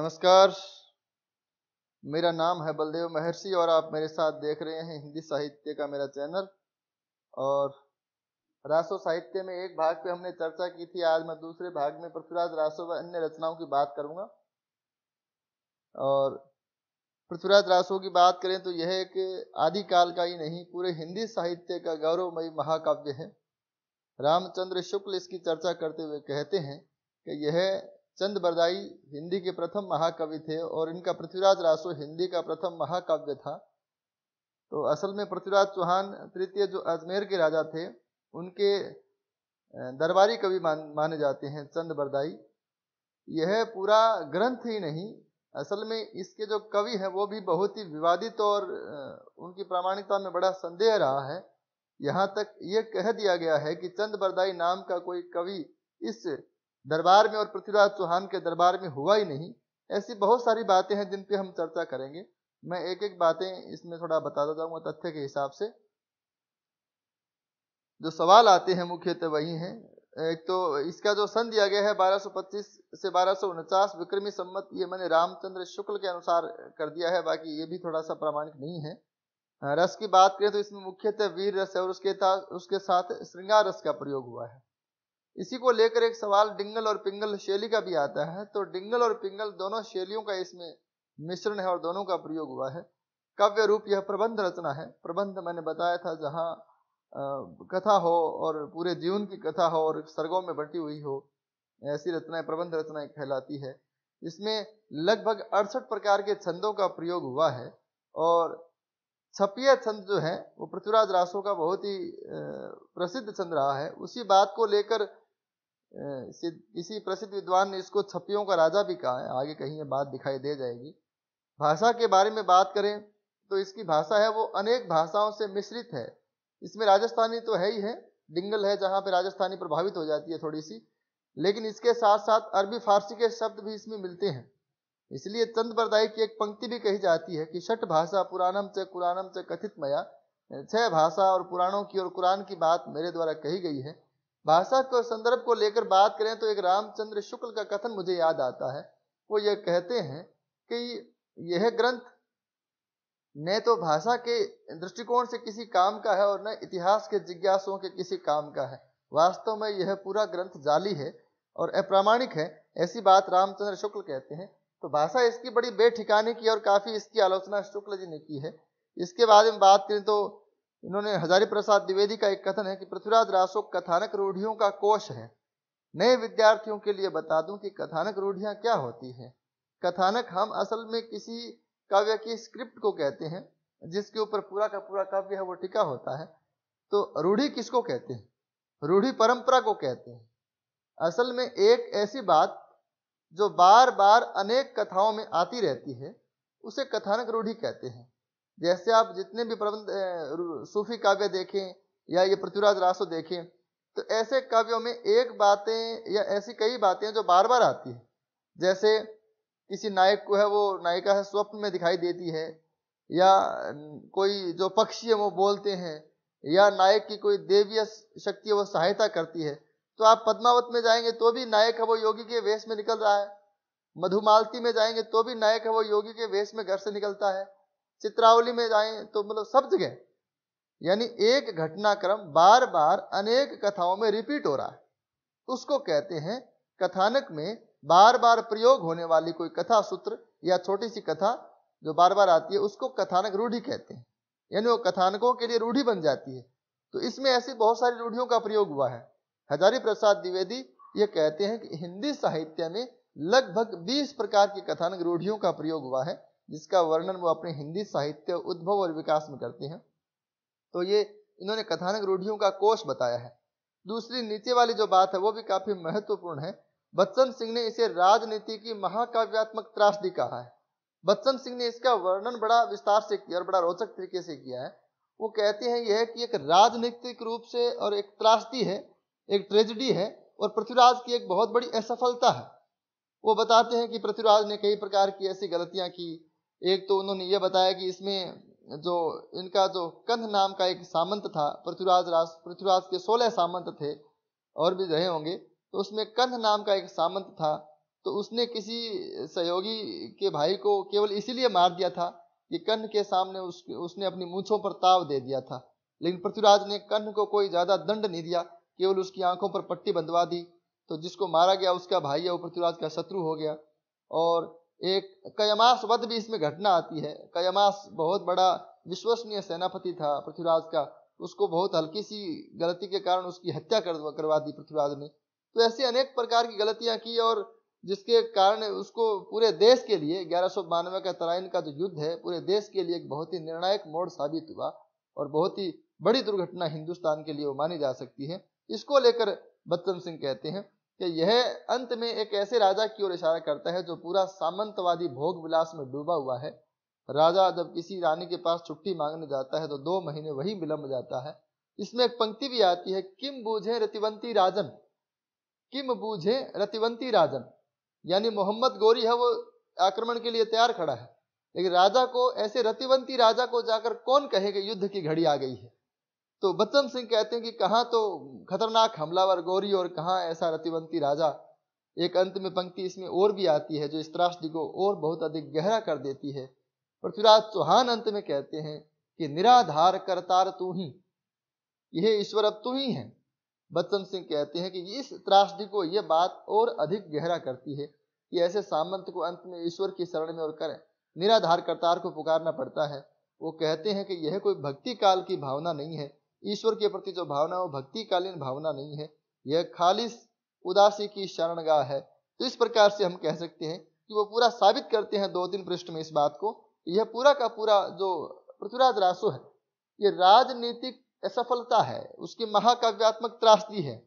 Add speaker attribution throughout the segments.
Speaker 1: नमस्कार मेरा नाम है बलदेव महर्षि और आप मेरे साथ देख रहे हैं हिंदी साहित्य का मेरा चैनल और रासो साहित्य में एक भाग पे हमने चर्चा की थी आज मैं दूसरे भाग में पृथ्वीराज रासो व अन्य रचनाओं की बात करूंगा और पृथ्वीराज रासो की बात करें तो यह एक आदिकाल का ही नहीं पूरे हिंदी साहित्य का गौरवमयी महाकाव्य है रामचंद्र शुक्ल इसकी चर्चा करते हुए कहते हैं कि यह चंद बरदाई हिंदी के प्रथम महाकवि थे और इनका पृथ्वीराज रासो हिंदी का प्रथम महाकाव्य था तो असल में पृथ्वीराज चौहान तृतीय जो अजमेर के राजा थे उनके दरबारी कवि मान, माने जाते हैं चंद बरदाई यह पूरा ग्रंथ ही नहीं असल में इसके जो कवि हैं वो भी बहुत ही विवादित और उनकी प्रामाणिकता में बड़ा संदेह रहा है यहाँ तक ये कह दिया गया है कि चंद बरदाई नाम का कोई कवि इस दरबार में और पृथ्वीराज चौहान के दरबार में हुआ ही नहीं ऐसी बहुत सारी बातें हैं जिन पे हम चर्चा करेंगे मैं एक एक बातें इसमें थोड़ा बताता जाऊंगा तथ्य के हिसाब से जो सवाल आते हैं मुख्यतः तो वही हैं एक तो इसका जो सन दिया गया है 1225 से बारह विक्रमी सम्मत ये मैंने रामचंद्र शुक्ल के अनुसार कर दिया है बाकी ये भी थोड़ा सा प्रामाणिक नहीं है रस की बात करें तो इसमें मुख्यतः वीर रस है और उसके उसके साथ श्रृंगार रस का प्रयोग हुआ है इसी को लेकर एक सवाल डिंगल और पिंगल शैली का भी आता है तो डिंगल और पिंगल दोनों शैलियों का इसमें मिश्रण है और दोनों का प्रयोग हुआ है काव्य रूप यह प्रबंध रचना है प्रबंध मैंने बताया था जहाँ कथा हो और पूरे जीवन की कथा हो और सर्गों में बटी हुई हो ऐसी रचनाएं प्रबंध रचनाएं कहलाती है इसमें लगभग अड़सठ प्रकार के छंदों का प्रयोग हुआ है और छपिया छंद जो है वो पृथ्वीराज रासो का बहुत ही प्रसिद्ध छंद रहा है उसी बात को लेकर इसी प्रसिद्ध विद्वान ने इसको छपियों का राजा भी कहा है आगे कहीं ये बात दिखाई दे जाएगी भाषा के बारे में बात करें तो इसकी भाषा है वो अनेक भाषाओं से मिश्रित है इसमें राजस्थानी तो है ही है डिंगल है जहाँ पे राजस्थानी प्रभावित हो जाती है थोड़ी सी लेकिन इसके साथ साथ अरबी फारसी के शब्द भी इसमें मिलते हैं इसलिए चंद बरदाई की एक पंक्ति भी कही जाती है कि छठ भाषा पुराणम च कुरानम च कथित मया छह भाषा और पुराणों की और कुरान की बात मेरे द्वारा कही गई है भाषा को संदर्भ को लेकर बात करें तो एक रामचंद्र शुक्ल का कथन मुझे याद आता है वो ये कहते हैं कि यह ग्रंथ न तो भाषा के दृष्टिकोण से किसी काम का है और न इतिहास के जिज्ञासुओं के किसी काम का है वास्तव में यह पूरा ग्रंथ जाली है और अप्रामाणिक है ऐसी बात रामचंद्र शुक्ल कहते हैं तो भाषा इसकी बड़ी बेठिकाने की और काफ़ी इसकी आलोचना शुक्ल जी ने की है इसके बाद में बात करें तो इन्होंने हजारी प्रसाद द्विवेदी का एक कथन है कि पृथ्वीराज रासो कथानक रूढ़ियों का कोष है नए विद्यार्थियों के लिए बता दूं कि कथानक रूढ़ियां क्या होती है कथानक हम असल में किसी काव्य की स्क्रिप्ट को कहते हैं जिसके ऊपर पूरा का पूरा काव्य है वो टिका होता है तो रूढ़ी किसको कहते हैं रूढ़ी परंपरा को कहते हैं असल में एक ऐसी बात जो बार बार अनेक कथाओं में आती रहती है उसे कथानक रूढ़ी कहते हैं जैसे आप जितने भी प्रबंध सूफी काव्य देखें या ये पृथ्वीराज रासो देखें तो ऐसे काव्यों में एक बातें या ऐसी कई बातें जो बार बार आती है जैसे किसी नायक को है वो नायिका है स्वप्न में दिखाई देती है या कोई जो पक्षी है वो बोलते हैं या नायक की कोई देवीय शक्ति है वो सहायता करती है तो आप पद्मावत में जाएंगे तो भी नायक है वो योगी के वेश में निकल रहा है मधुमालती में जाएंगे तो भी नायक है वो योगी के वेश में घर से निकलता है चित्रावली में जाए तो मतलब सब जगह यानी एक घटनाक्रम बार बार अनेक कथाओं में रिपीट हो रहा है तो उसको कहते हैं कथानक में बार बार प्रयोग होने वाली कोई कथा सूत्र या छोटी सी कथा जो बार बार आती है उसको कथानक रूढ़ी कहते हैं यानी वो कथानकों के लिए रूढ़ी बन जाती है तो इसमें ऐसी बहुत सारी रूढ़ियों का प्रयोग हुआ है हजारी प्रसाद द्विवेदी ये कहते हैं कि हिंदी साहित्य में लगभग 20 प्रकार की कथानक रूढ़ियों का प्रयोग हुआ है जिसका वर्णन वो अपने हिंदी साहित्य उद्भव और विकास में करते हैं तो ये इन्होंने कथानक रूढ़ियों का कोष बताया है दूसरी नीचे वाली जो बात है वो भी काफी महत्वपूर्ण है बच्चन सिंह ने इसे राजनीति की महाकाव्यात्मक त्रासदी कहा है बच्चन सिंह ने इसका वर्णन बड़ा विस्तार से किया और बड़ा रोचक तरीके से किया है वो कहते हैं यह कि एक राजनीतिक रूप से और एक त्रासदी है एक ट्रेजिडी है और पृथ्वीराज की एक बहुत बड़ी असफलता है वो बताते हैं कि पृथ्वीराज ने कई प्रकार की ऐसी गलतियां की एक तो उन्होंने ये बताया कि इसमें जो इनका जो कंध नाम का एक सामंत था पृथ्वीराज राज पृथ्वीराज के सोलह सामंत थे और भी रहे होंगे तो उसमें कंध नाम का एक सामंत था तो उसने किसी सहयोगी के भाई को केवल इसीलिए मार दिया था कि कंध के सामने उस, उसने अपनी मूछों पर ताव दे दिया था लेकिन पृथ्वीराज ने कंध को कोई ज्यादा दंड नहीं दिया केवल उसकी आंखों पर पट्टी बंधवा दी तो जिसको मारा गया उसका भाई है वो पृथ्वीराज का शत्रु हो गया और एक कयमास वध भी इसमें घटना आती है कयमास बहुत बड़ा विश्वसनीय सेनापति था पृथ्वीराज का उसको बहुत हल्की सी गलती के कारण उसकी हत्या कर करवा दी पृथ्वीराज ने तो ऐसी अनेक प्रकार की गलतियां की और जिसके कारण उसको पूरे देश के लिए ग्यारह सौ बानवे का तराइन का जो युद्ध है पूरे देश के लिए एक बहुत ही निर्णायक मोड़ साबित हुआ और बहुत ही बड़ी दुर्घटना हिंदुस्तान के लिए वो मानी जा सकती है इसको लेकर बच्चन सिंह कहते हैं कि यह अंत में एक ऐसे राजा की ओर इशारा करता है जो पूरा सामंतवादी भोग विलास में डूबा हुआ है राजा जब किसी रानी के पास छुट्टी मांगने जाता है तो दो महीने वही विलंब जाता है इसमें एक पंक्ति भी आती है किम बूझे रतिवंती राजन किम बूझे रतिवंती राजन यानी मोहम्मद गोरी है वो आक्रमण के लिए तैयार खड़ा है लेकिन राजा को ऐसे रतिवंती राजा को जाकर कौन कहेगा युद्ध की घड़ी आ गई है तो बच्चन सिंह कहते हैं कि कहाँ तो खतरनाक हमलावर गौरी और कहाँ ऐसा रतिवंती राजा एक अंत में पंक्ति इसमें और भी आती है जो इस त्राष्टि को और बहुत अधिक गहरा कर देती है पृथ्वीराज चौहान अंत में कहते हैं कि निराधार करतार तू ही यह ईश्वर अब तू ही है बच्चन सिंह कहते हैं कि इस त्रासदी को यह बात और अधिक गहरा करती है कि ऐसे सामंत को अंत में ईश्वर की शरण में और करें निराधार करतार को पुकारना पड़ता है वो कहते हैं कि यह कोई भक्ति काल की भावना नहीं है ईश्वर के प्रति जो भावना वो भक्तिकालीन भावना नहीं है यह खालिश उदासी की शरणगाह है तो इस प्रकार से हम कह सकते हैं कि वो पूरा साबित करते हैं दो तीन पृष्ठ में इस बात को यह पूरा का पूरा जो पृथ्वीराज रासो है ये राजनीतिक असफलता है उसकी महाकाव्यात्मक त्रासदी है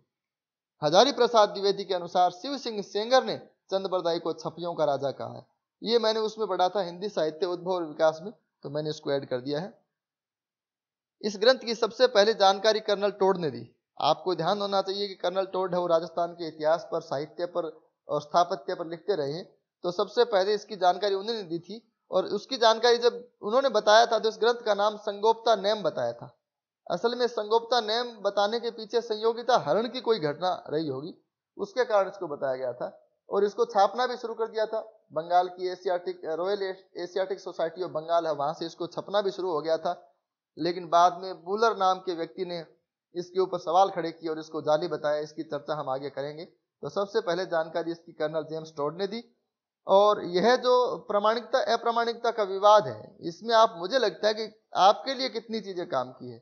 Speaker 1: हजारी प्रसाद द्विवेदी के अनुसार शिव सिंह सेंगर ने चंद्रबरदाई को छपियों का राजा कहा है ये मैंने उसमें पढ़ा था हिंदी साहित्य उद्भव और विकास में तो मैंने इसको ऐड कर दिया है इस ग्रंथ की सबसे पहले जानकारी कर्नल टोड ने दी आपको ध्यान होना चाहिए कि कर्नल टोड है वो राजस्थान के इतिहास पर साहित्य पर और स्थापत्य पर लिखते रहे हैं तो सबसे पहले इसकी जानकारी उन्होंने दी थी और उसकी जानकारी जब उन्होंने बताया था तो इस ग्रंथ का नाम संगोपता नेम बताया था असल में संगोपता नेम बताने के पीछे संयोगिता हरण की कोई घटना रही होगी उसके कारण इसको बताया गया था और इसको छापना भी शुरू कर दिया था बंगाल की Asiatic Royal Asiatic Society of Bengal है वहां से इसको छपना भी शुरू हो गया था लेकिन बाद में बुलर नाम के व्यक्ति ने इसके ऊपर सवाल खड़े किए और इसको जाली बताया इसकी चर्चा हम आगे करेंगे तो सबसे पहले जानकारी इसकी कर्नल जेम्स टोड ने दी और यह जो प्रमाणिकता अप्रामाणिकता का विवाद है इसमें आप मुझे लगता है कि आपके लिए कितनी चीज़ें काम की है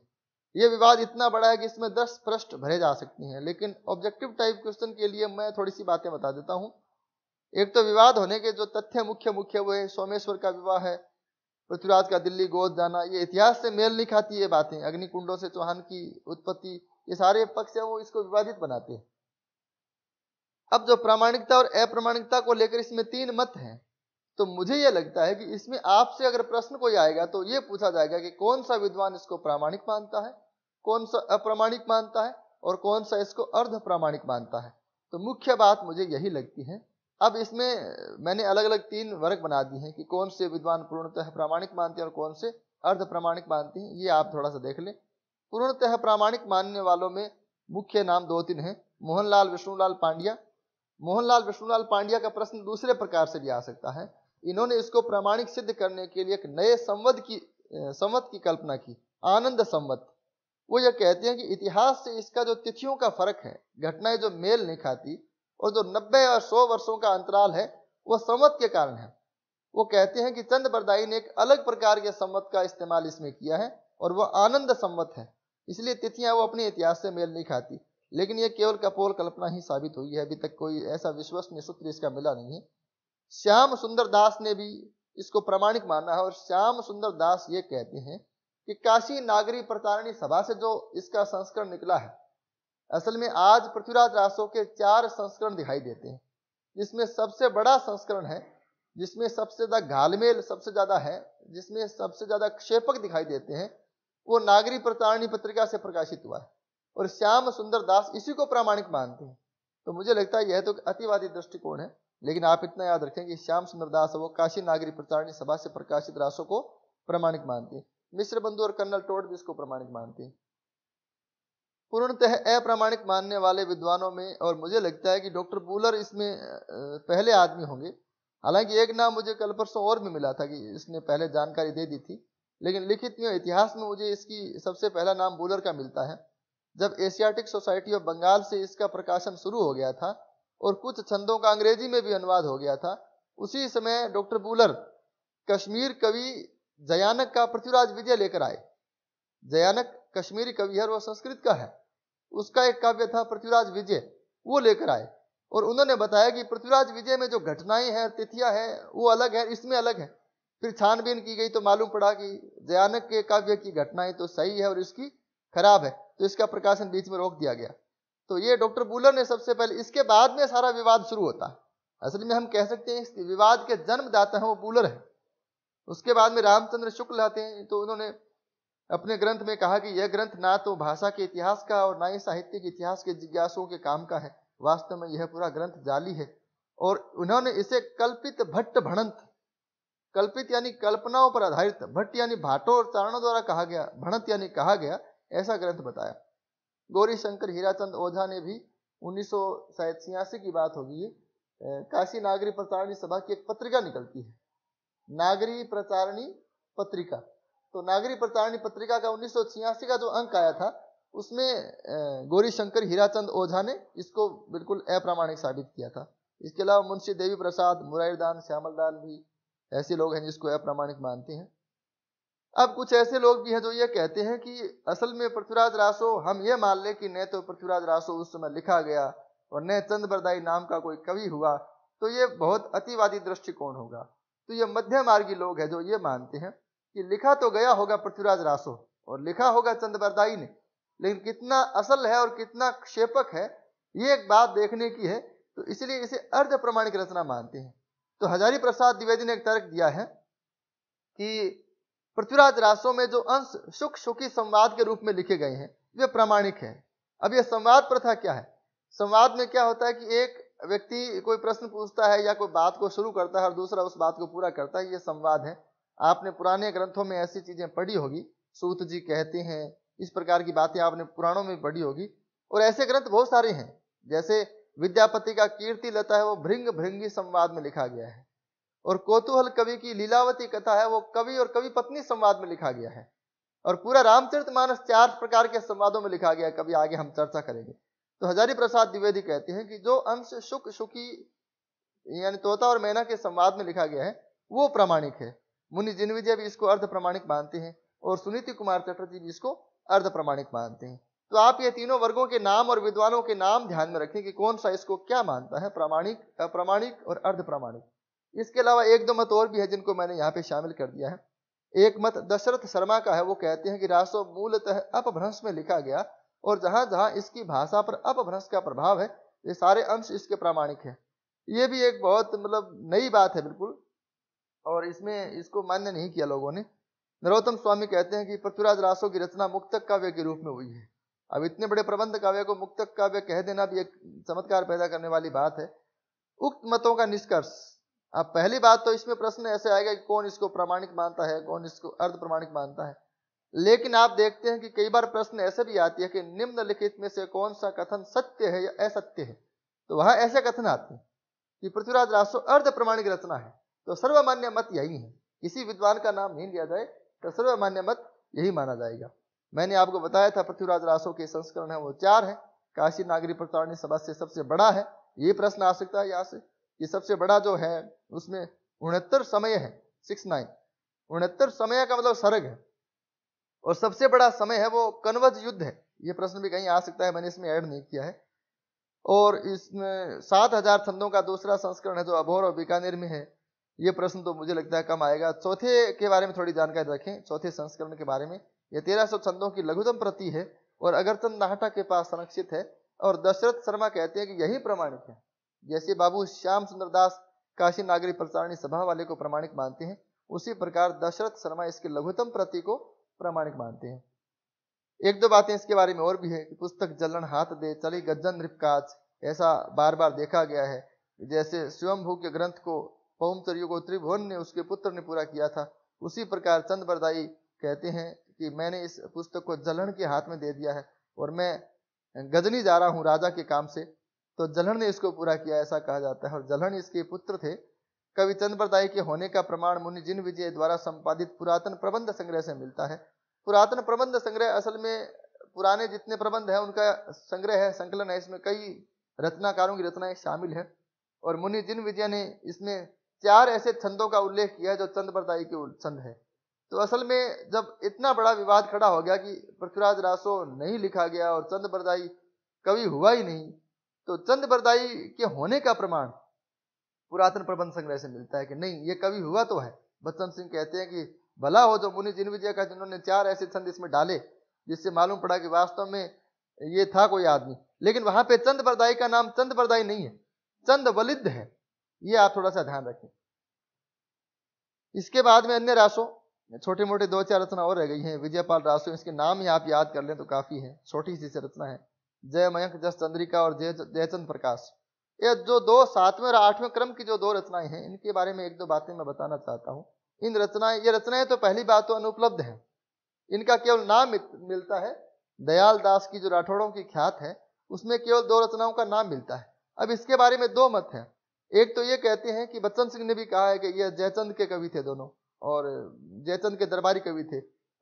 Speaker 1: यह विवाद इतना बड़ा है कि इसमें दस प्रश्न भरे जा सकती हैं लेकिन ऑब्जेक्टिव टाइप क्वेश्चन के लिए मैं थोड़ी सी बातें बता देता हूँ एक तो विवाद होने के जो तथ्य मुख्य मुख्य वो है सोमेश्वर का विवाह है पृथ्वीराज का दिल्ली गोद जाना ये इतिहास से मेल नहीं खाती ये बातें अग्निकुंडों से चौहान की उत्पत्ति ये सारे पक्ष है वो इसको विवादित बनाते हैं अब जो प्रामाणिकता और अप्रामाणिकता को लेकर इसमें तीन मत हैं तो मुझे ये लगता है कि इसमें आपसे अगर प्रश्न कोई आएगा तो ये पूछा जाएगा कि कौन सा विद्वान इसको प्रामाणिक मानता है कौन सा अप्रामाणिक मानता है और कौन सा इसको अर्ध प्रामाणिक मानता है तो मुख्य बात मुझे यही लगती है अब इसमें मैंने अलग अलग तीन वर्ग बना दिए हैं कि कौन से विद्वान पूर्णतः प्रामाणिक मानते हैं और कौन से अर्ध प्रामाणिक मानते हैं ये आप थोड़ा सा देख लें पूर्णतः प्रामाणिक मानने वालों में मुख्य नाम दो तीन हैं मोहनलाल विष्णुलाल पांड्या मोहनलाल विष्णुलाल पांड्या का प्रश्न दूसरे प्रकार से भी आ सकता है इन्होंने इसको प्रामाणिक सिद्ध करने के लिए एक नए संवत की संवत की कल्पना की आनंद संवत वो यह कहते हैं कि इतिहास से इसका जो तिथियों का फर्क है घटनाएं जो मेल नहीं खाती और जो 90 और 100 वर्षों का अंतराल है वो संवत के कारण है वो कहते हैं कि चंद बरदाई ने एक अलग प्रकार के संवत का इस्तेमाल इसमें किया है और वह आनंद संवत है इसलिए तिथियां वो अपने इतिहास से मेल नहीं खाती लेकिन ये केवल कपोल कल्पना ही साबित हुई है अभी तक कोई ऐसा विश्वसनीय सूत्र इसका मिला नहीं है श्याम सुंदर दास ने भी इसको प्रमाणिक माना है और श्याम सुंदर दास ये कहते हैं कि काशी नागरी प्रतारणी सभा से जो इसका संस्करण निकला है असल में आज पृथ्वीराज रासो के चार संस्करण दिखाई देते हैं जिसमें सबसे बड़ा संस्करण है जिसमें सबसे ज़्यादा घालमेल सबसे ज़्यादा है जिसमें सबसे ज़्यादा क्षेपक दिखाई देते हैं वो नागरी प्रतारणी पत्रिका से प्रकाशित हुआ है और श्याम सुंदर दास इसी को प्रामाणिक मानते हैं तो मुझे लगता है यह तो अतिवादी दृष्टिकोण है लेकिन आप इतना याद रखें कि श्याम सुंदर दास वो काशी नागरी प्रचारणी सभा से प्रकाशित रासों को प्रमाणिक मानते हैं मिश्र बंधु और कर्नल टोड भी इसको प्रमाणिक मानते हैं पूर्णतः अप्रामाणिक मानने वाले विद्वानों में और मुझे लगता है कि डॉक्टर बूलर इसमें पहले आदमी होंगे हालांकि एक नाम मुझे कल परसों और भी मिला था कि इसने पहले जानकारी दे दी थी लेकिन लिखित में इतिहास में मुझे इसकी सबसे पहला नाम बुलर का मिलता है जब एशियाटिक सोसाइटी ऑफ बंगाल से इसका प्रकाशन शुरू हो गया था और कुछ छंदों का अंग्रेजी में भी अनुवाद हो गया था उसी समय डॉक्टर बुलर कश्मीर कवि जयानक का पृथ्वीराज विजय लेकर आए जयानक कश्मीरी कवि है और वह संस्कृत का है उसका एक काव्य था पृथ्वीराज विजय वो लेकर आए और उन्होंने बताया कि पृथ्वीराज विजय में जो घटनाएं हैं तिथियां हैं वो अलग है इसमें अलग है फिर छानबीन की गई तो मालूम पड़ा कि जयानक के काव्य की घटनाएं तो सही है और इसकी खराब है तो इसका प्रकाशन बीच में रोक दिया गया तो ये डॉक्टर बुलर ने सबसे पहले इसके बाद में सारा विवाद शुरू होता है असल में हम कह सकते हैं इस विवाद के जन्मदाता हैं वो बुलर है उसके बाद में रामचंद्र शुक्ल आते हैं तो उन्होंने अपने ग्रंथ में कहा कि यह ग्रंथ ना तो भाषा के इतिहास का और ना ही साहित्य के इतिहास के जिज्ञासुओं के काम का है वास्तव में यह पूरा ग्रंथ जाली है और उन्होंने इसे कल्पित भट्ट भणंत कल्पित यानी कल्पनाओं पर आधारित भट्ट यानी भाटो और चारणों द्वारा कहा गया भणंत यानी कहा गया ऐसा ग्रंथ बताया गौरी शंकर हीराचंद ओझा ने भी उन्नीस सौ की बात होगी काशी नागरी प्रचारणी सभा की एक पत्रिका निकलती है नागरी प्रचारणी पत्रिका तो नागरी प्रचारणी पत्रिका का उन्नीस का जो अंक आया था उसमें गौरी शंकर हीराचंद ओझा ने इसको बिल्कुल अप्रामाणिक साबित किया था इसके अलावा मुंशी देवी प्रसाद मुरारदान श्यामल दान भी ऐसे लोग हैं जिसको अप्रामाणिक मानते हैं अब कुछ ऐसे लोग भी हैं जो ये कहते हैं कि असल में पृथ्वीराज रासो हम ये मान लें कि न तो पृथ्वीराज रासो उस समय लिखा गया और न चंद्रदाई नाम का कोई कवि हुआ तो ये बहुत अतिवादी दृष्टिकोण होगा तो ये मध्य मार्गी लोग हैं जो ये मानते हैं कि लिखा तो गया होगा पृथ्वीराज रासो और लिखा होगा चंद्रबरदाई ने लेकिन कितना असल है और कितना क्षेपक है ये एक बात देखने की है तो इसलिए इसे अर्ध प्रमाणिक रचना मानते हैं तो हजारी प्रसाद द्विवेदी ने एक तर्क दिया है कि पृथ्वीराज रासो में जो अंश सुख सुखी संवाद के रूप में लिखे गए हैं वे प्रामाणिक है अब यह संवाद प्रथा क्या है संवाद में क्या होता है कि एक व्यक्ति कोई प्रश्न पूछता है या कोई बात को शुरू करता है और दूसरा उस बात को पूरा करता है ये संवाद है आपने पुराने ग्रंथों में ऐसी चीज़ें पढ़ी होगी सूत जी कहते हैं इस प्रकार की बातें आपने पुराणों में पढ़ी होगी और ऐसे ग्रंथ बहुत सारे हैं जैसे विद्यापति का कीर्ति लता है वो भृंग भृंगी संवाद में लिखा गया है और कोतूहल कवि की लीलावती कथा है वो कवि और कवि पत्नी संवाद में लिखा गया है और पूरा रामचरित मानस चार प्रकार के संवादों में लिखा गया है कभी आगे हम चर्चा करेंगे तो हजारी प्रसाद द्विवेदी कहते हैं कि जो अंश सुख सुखी यानी तोता और मैना के संवाद में लिखा गया है वो प्रामाणिक है मुनि जिनविजय भी इसको अर्ध प्रमाणिक मानते हैं और सुनीति कुमार चटर्जी भी इसको अर्ध प्रमाणिक मानते हैं तो आप ये तीनों वर्गों के नाम और विद्वानों के नाम ध्यान में रखें कि कौन सा इसको क्या मानता है प्रामाणिक अप्रामाणिक और अर्ध प्रामाणिक इसके अलावा एक दो मत और भी है जिनको मैंने यहाँ पे शामिल कर दिया है एक मत दशरथ शर्मा का है वो कहते हैं कि रासो मूलतः अपभ्रंश में लिखा गया और जहां जहां इसकी भाषा पर अपभ्रंश का प्रभाव है ये सारे अंश इसके प्रामाणिक है ये भी एक बहुत मतलब नई बात है बिल्कुल और इसमें इसको मान्य नहीं किया लोगों ने नरोत्तम स्वामी कहते हैं कि पृथ्वीराज रासो की रचना मुक्तक काव्य के रूप में हुई है अब इतने बड़े प्रबंध काव्य को मुक्तक काव्य कह देना भी एक चमत्कार पैदा करने वाली बात है उक्त मतों का निष्कर्ष अब पहली बात तो इसमें प्रश्न ऐसे आएगा कि कौन इसको प्रमाणिक मानता है कौन इसको अर्ध प्रमाणिक मानता है लेकिन आप देखते हैं कि कई बार प्रश्न ऐसे भी आती है कि निम्नलिखित में से कौन सा कथन सत्य है या असत्य है तो वह ऐसे कथन आते हैं कि पृथ्वीराज रासो अर्ध प्रमाणिक रचना है तो सर्वमान्य मत यही है किसी विद्वान का नाम नहीं लिया जाए तो सर्वमान्य मत यही माना जाएगा मैंने आपको बताया था पृथ्वीराज रासो के संस्करण है वो चार है काशी नागरी प्रताड़नी सभा से सबसे बड़ा है ये प्रश्न आ सकता है यहाँ से कि सबसे बड़ा जो है उसमें उनहत्तर समय है सिक्स नाइन उनहत्तर समय का मतलब सर्ग है और सबसे बड़ा समय है वो कन्वज युद्ध है ये प्रश्न भी कहीं आ सकता है मैंने इसमें ऐड नहीं किया है और इसमें सात हजार छंदों का दूसरा संस्करण है जो अभोर और बीकानेर में है ये प्रश्न तो मुझे लगता है कम आएगा चौथे के बारे में थोड़ी जानकारी रखें चौथे संस्करण के बारे में यह तेरह सौ छंदों की लघुतम प्रति है और अगरचंद नाहटा के पास संरक्षित है और दशरथ शर्मा कहते हैं कि यही प्रमाणिक है जैसे बाबू श्याम सुंदर दास काशी नागरी प्रसारणी सभा वाले को प्रमाणिक मानते हैं उसी प्रकार दशरथ शर्मा इसके लघुतम प्रति को प्रमाणिक मानते हैं एक दो बातें इसके बारे में और भी है कि पुस्तक जलन हाथ दे चली गज्जन रिपकाज ऐसा बार बार देखा गया है जैसे स्वयंभू के ग्रंथ को पौमचर्य को त्रिभुवन ने उसके पुत्र ने पूरा किया था उसी प्रकार चंद बरदाई कहते हैं कि मैंने इस पुस्तक को जलन के हाथ में दे दिया है और मैं गजनी जा रहा हूँ राजा के काम से तो जलन ने इसको पूरा किया ऐसा कहा जाता है और जलन इसके पुत्र थे कवि चंद्रदाई के होने का प्रमाण मुनि जिन विजय द्वारा संपादित पुरातन प्रबंध संग्रह से मिलता है पुरातन प्रबंध संग्रह असल में पुराने जितने प्रबंध हैं उनका संग्रह है संकलन है इसमें कई रचनाकारों की रचनाएं शामिल है और मुनि जिन विजय ने इसमें चार ऐसे छंदों का उल्लेख किया है जो चंद प्रदायी के छंद है तो असल में जब इतना बड़ा विवाद खड़ा हो गया कि पृथ्वीराज रासो नहीं लिखा गया और चंद प्रदायी कवि हुआ ही नहीं तो चंद प्रदायी के होने का प्रमाण पुरातन प्रबंध संग्रह से मिलता है कि नहीं ये कवि हुआ तो है बच्चन सिंह कहते हैं कि भला हो जो मुनि जिन विजय का जिन्होंने चार ऐसे छंद इसमें डाले जिससे मालूम पड़ा कि वास्तव में ये था कोई आदमी लेकिन वहां पे चंद बरदाई का नाम चंद प्रदायी नहीं है चंद वलिद है ये आप थोड़ा सा ध्यान रखें इसके बाद में अन्य रासों छोटे मोटे दो चार रचना और रह गई हैं विजयपाल रासो इसके नाम ही आप याद कर लें तो काफी है छोटी सी रचना है जय मयंक जस चंद्रिका और जय जयचंद प्रकाश ये जो दो सातवें और आठवें क्रम की जो दो रचनाएं हैं इनके बारे में एक दो बातें मैं बताना चाहता हूँ इन रचनाएं ये रचनाएं तो पहली बात तो अनुपलब्ध है इनका केवल नाम मिलता है दयाल दास की जो राठौड़ों की ख्यात है उसमें केवल दो रचनाओं का नाम मिलता है अब इसके बारे में दो मत है एक तो ये कहते हैं कि बच्चन सिंह ने भी कहा है कि यह जयचंद के कवि थे दोनों और जयचंद के दरबारी कवि थे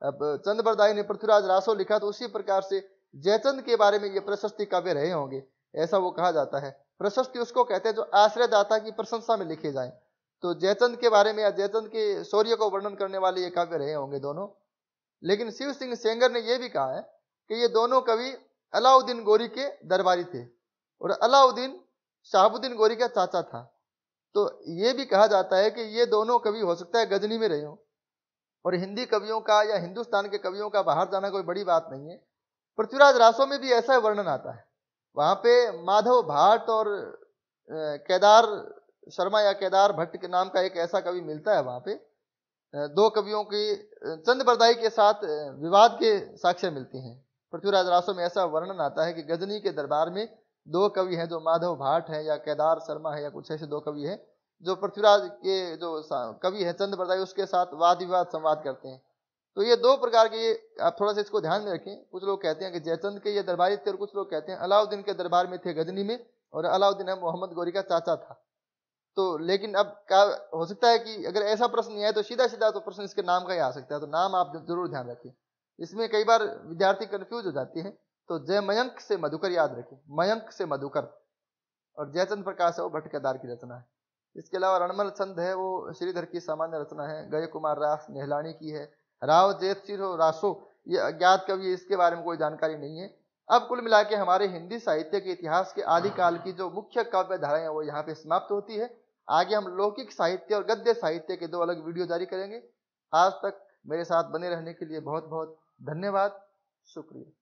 Speaker 1: अब चंद बरदाई ने पृथ्वीराज रासो लिखा तो उसी प्रकार से जयचंद के बारे में ये प्रशस्ति काव्य रहे होंगे ऐसा वो कहा जाता है प्रशस्ति उसको कहते हैं जो आश्रयदाता की प्रशंसा में लिखे जाए तो जयचंद के बारे में या जयचंद के शौर्य को वर्णन करने वाले ये काव्य रहे होंगे दोनों लेकिन शिव सिंह सेंगर ने यह भी कहा है कि ये दोनों कवि अलाउद्दीन गोरी के दरबारी थे और अलाउद्दीन शहाबुद्दीन गोरी का चाचा था तो ये भी कहा जाता है कि ये दोनों कवि हो सकता है गजनी में रहे हों और हिंदी कवियों का या हिंदुस्तान के कवियों का बाहर जाना कोई बड़ी बात नहीं है पृथ्वीराज रासो में भी ऐसा वर्णन आता है वहाँ पे माधव भाट और केदार शर्मा या केदार भट्ट के नाम का एक ऐसा कवि मिलता है वहाँ पे दो कवियों की चंद बरदाई के साथ विवाद के साक्ष्य मिलती हैं पृथ्वीराज रासो में ऐसा वर्णन आता है कि गजनी के दरबार में दो कवि हैं जो माधव भाट हैं या केदार शर्मा है या कुछ ऐसे दो कवि हैं जो पृथ्वीराज के जो कवि है चंद प्रदाय उसके साथ वाद विवाद संवाद करते हैं तो ये दो प्रकार के आप थोड़ा सा इसको ध्यान में रखें कुछ लोग कहते हैं कि जयचंद के ये दरबारी थे और कुछ लोग कहते हैं अलाउद्दीन के दरबार में थे गजनी में और अलाउद्दीन मोहम्मद गौरी का चाचा था तो लेकिन अब क्या हो सकता है कि अगर ऐसा प्रश्न नहीं आए तो सीधा सीधा तो प्रश्न इसके नाम का ही आ सकता है तो नाम आप जरूर ध्यान रखें इसमें कई बार विद्यार्थी कन्फ्यूज हो जाती है तो जय मयंक से मधुकर याद रखें मयंक से मधुकर और जयचंद प्रकाश है वो भटकेदार की रचना है इसके अलावा रणमल छंद है वो श्रीधर की सामान्य रचना है गय कुमार रास नेहलानी की है राव जयसिरो रासो ये अज्ञात कवि इसके बारे में कोई जानकारी नहीं है अब कुल मिला के हमारे हिंदी साहित्य के इतिहास के आदिकाल की जो मुख्य काव्य धाराएं वो यहाँ पे समाप्त होती है आगे हम लौकिक साहित्य और गद्य साहित्य के दो अलग वीडियो जारी करेंगे आज तक मेरे साथ बने रहने के लिए बहुत बहुत धन्यवाद शुक्रिया